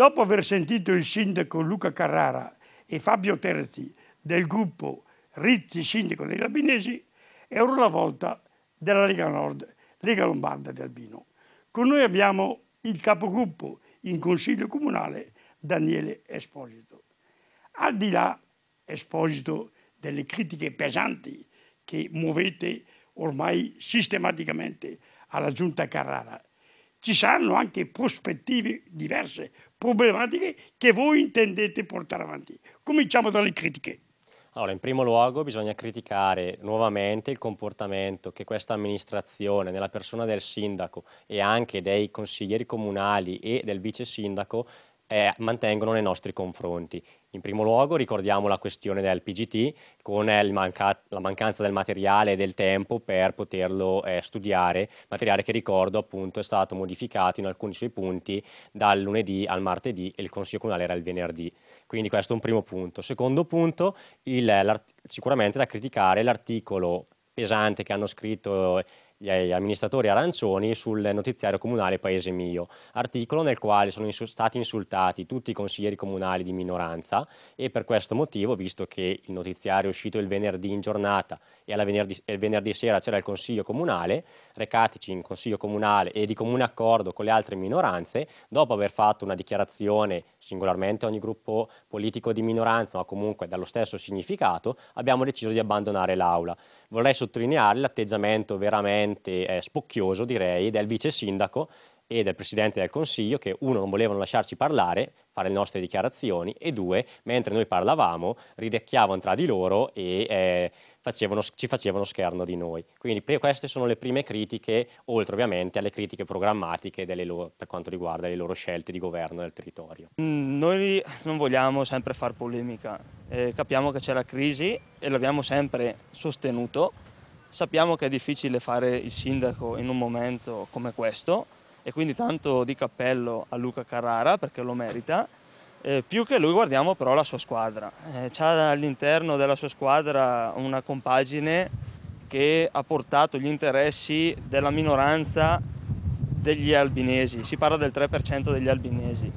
Dopo aver sentito il sindaco Luca Carrara e Fabio Terzi del gruppo Rizzi Sindaco dei Albinesi, è ora la volta della Lega Nord, Lega Lombarda di Albino. Con noi abbiamo il capogruppo in Consiglio Comunale Daniele Esposito. Al di là, Esposito, delle critiche pesanti che muovete ormai sistematicamente alla giunta Carrara ci saranno anche prospettive diverse, problematiche che voi intendete portare avanti. Cominciamo dalle critiche. Allora, in primo luogo bisogna criticare nuovamente il comportamento che questa amministrazione, nella persona del sindaco e anche dei consiglieri comunali e del vice sindaco, eh, mantengono nei nostri confronti. In primo luogo ricordiamo la questione del PGT con eh, manca la mancanza del materiale e del tempo per poterlo eh, studiare, materiale che ricordo appunto è stato modificato in alcuni suoi punti dal lunedì al martedì e il Consiglio Comunale era il venerdì. Quindi questo è un primo punto. Secondo punto, il, sicuramente da criticare l'articolo pesante che hanno scritto gli amministratori arancioni sul notiziario comunale Paese Mio, articolo nel quale sono stati insultati tutti i consiglieri comunali di minoranza e per questo motivo, visto che il notiziario è uscito il venerdì in giornata e venerdì, il venerdì sera c'era il consiglio comunale, recatici in consiglio comunale e di comune accordo con le altre minoranze, dopo aver fatto una dichiarazione, singolarmente ogni gruppo politico di minoranza, ma comunque dallo stesso significato, abbiamo deciso di abbandonare l'aula. Vorrei sottolineare l'atteggiamento veramente veramente eh, spocchioso, direi, del vice sindaco e del Presidente del Consiglio che uno non volevano lasciarci parlare, fare le nostre dichiarazioni e due, mentre noi parlavamo, ridecchiavano tra di loro e eh, facevano, ci facevano scherno di noi. Quindi queste sono le prime critiche, oltre ovviamente alle critiche programmatiche loro, per quanto riguarda le loro scelte di governo del territorio. Mm, noi non vogliamo sempre far polemica, eh, capiamo che c'è la crisi e l'abbiamo sempre sostenuto, Sappiamo che è difficile fare il sindaco in un momento come questo e quindi tanto di cappello a Luca Carrara perché lo merita. Eh, più che lui guardiamo però la sua squadra. Eh, c'ha all'interno della sua squadra una compagine che ha portato gli interessi della minoranza degli albinesi, si parla del 3% degli albinesi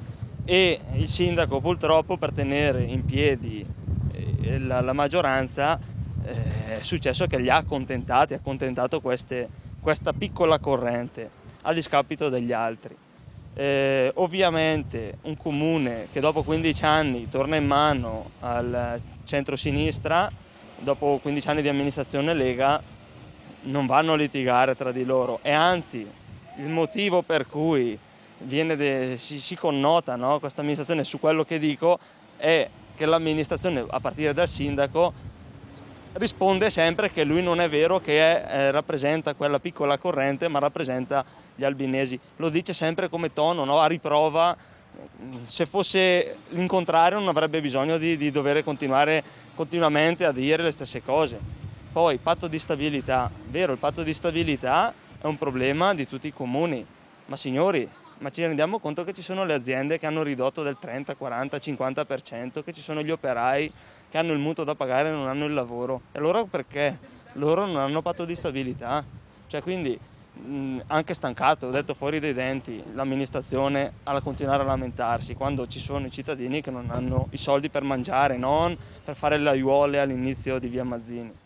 e il sindaco purtroppo per tenere in piedi eh, la maggioranza eh, è successo che li ha accontentati, ha accontentato queste, questa piccola corrente a discapito degli altri. Eh, ovviamente un comune che dopo 15 anni torna in mano al centro-sinistra, dopo 15 anni di amministrazione Lega, non vanno a litigare tra di loro e anzi il motivo per cui de, si, si, connota no, questa amministrazione su quello che dico è che l'amministrazione a partire dal sindaco risponde sempre che lui non è vero che eh, rappresenta quella piccola corrente ma rappresenta gli albinesi. Lo dice sempre come tono, no? a riprova, se fosse l'incontrario non avrebbe bisogno di, di dover continuare continuamente a dire le stesse cose. Poi patto di stabilità, vero il patto di stabilità è un problema di tutti i comuni, ma signori ma ci rendiamo conto che ci sono le aziende che hanno ridotto del 30, 40, 50%, che ci sono gli operai che hanno il mutuo da pagare e non hanno il lavoro. E loro perché? Loro non hanno patto di stabilità. Cioè quindi anche stancato, ho detto fuori dai denti, l'amministrazione a continuare a lamentarsi quando ci sono i cittadini che non hanno i soldi per mangiare, non per fare le aiuole all'inizio di via Mazzini.